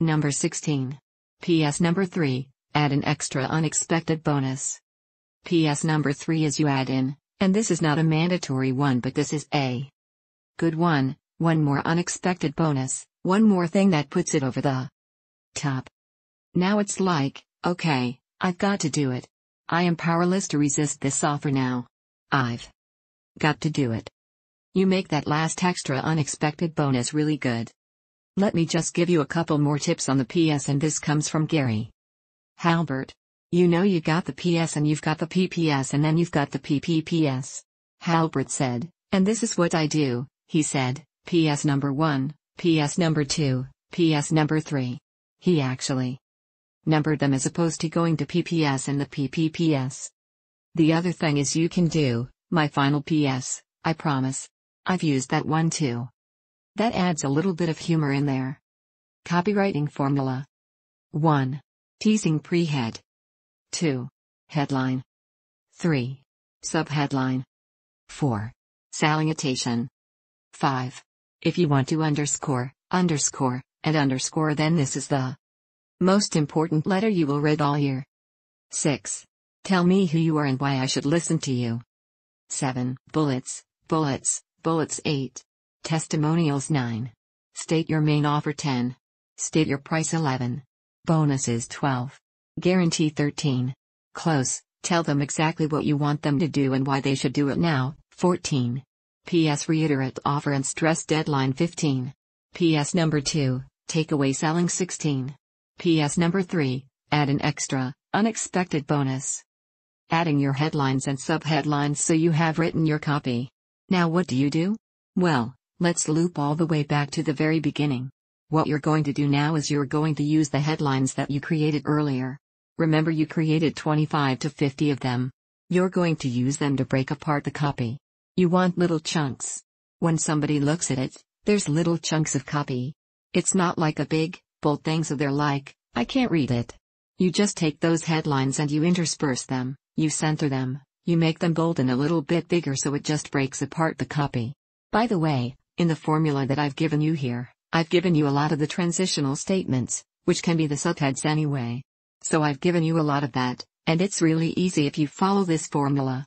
Number 16. PS number 3, add an extra unexpected bonus. PS number 3 is you add in, and this is not a mandatory one but this is a good one, one more unexpected bonus, one more thing that puts it over the top. Now it's like, okay, I've got to do it. I am powerless to resist this offer now. I've got to do it. You make that last extra unexpected bonus really good. Let me just give you a couple more tips on the PS and this comes from Gary. Halbert. You know you got the PS and you've got the PPS and then you've got the PPPS. Halbert said, and this is what I do, he said, PS number 1, PS number 2, PS number 3. He actually numbered them as opposed to going to PPS and the PPPS. The other thing is you can do, my final PS, I promise. I've used that one too. That adds a little bit of humor in there. Copywriting formula 1. Teasing pre-head; 2. Headline. 3. sub-headline; 4. Salutation. 5. If you want to underscore, underscore, and underscore, then this is the most important letter you will read all year. 6. Tell me who you are and why I should listen to you. 7. Bullets, bullets, bullets 8. Testimonials 9. State your main offer 10. State your price 11. Bonuses 12. Guarantee 13. Close, tell them exactly what you want them to do and why they should do it now 14. P.S. Reiterate offer and stress deadline 15. P.S. Number 2, takeaway selling 16. P.S. Number 3, add an extra, unexpected bonus. Adding your headlines and subheadlines so you have written your copy. Now what do you do? Well, Let's loop all the way back to the very beginning. What you're going to do now is you're going to use the headlines that you created earlier. Remember you created 25 to 50 of them. You're going to use them to break apart the copy. You want little chunks. When somebody looks at it, there's little chunks of copy. It's not like a big, bold thing so they're like, I can't read it. You just take those headlines and you intersperse them, you center them, you make them bold and a little bit bigger so it just breaks apart the copy. By the way, in the formula that I've given you here, I've given you a lot of the transitional statements, which can be the subheads anyway. So I've given you a lot of that, and it's really easy if you follow this formula.